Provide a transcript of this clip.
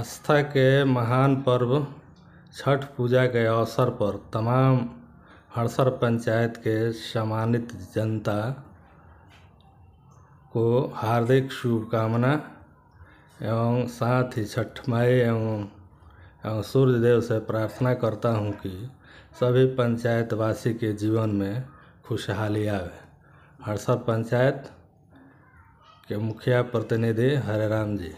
आस्था के महान पर्व छठ पूजा के अवसर पर तमाम हड़सर पंचायत के सम्मानित जनता को हार्दिक शुभकामना एवं साथ ही छठ माई एवं, एवं सूर्यदेव से प्रार्थना करता हूँ कि सभी पंचायतवासी के जीवन में खुशहाली आवे हड़सर पंचायत के मुखिया प्रतिनिधि हरे राम जी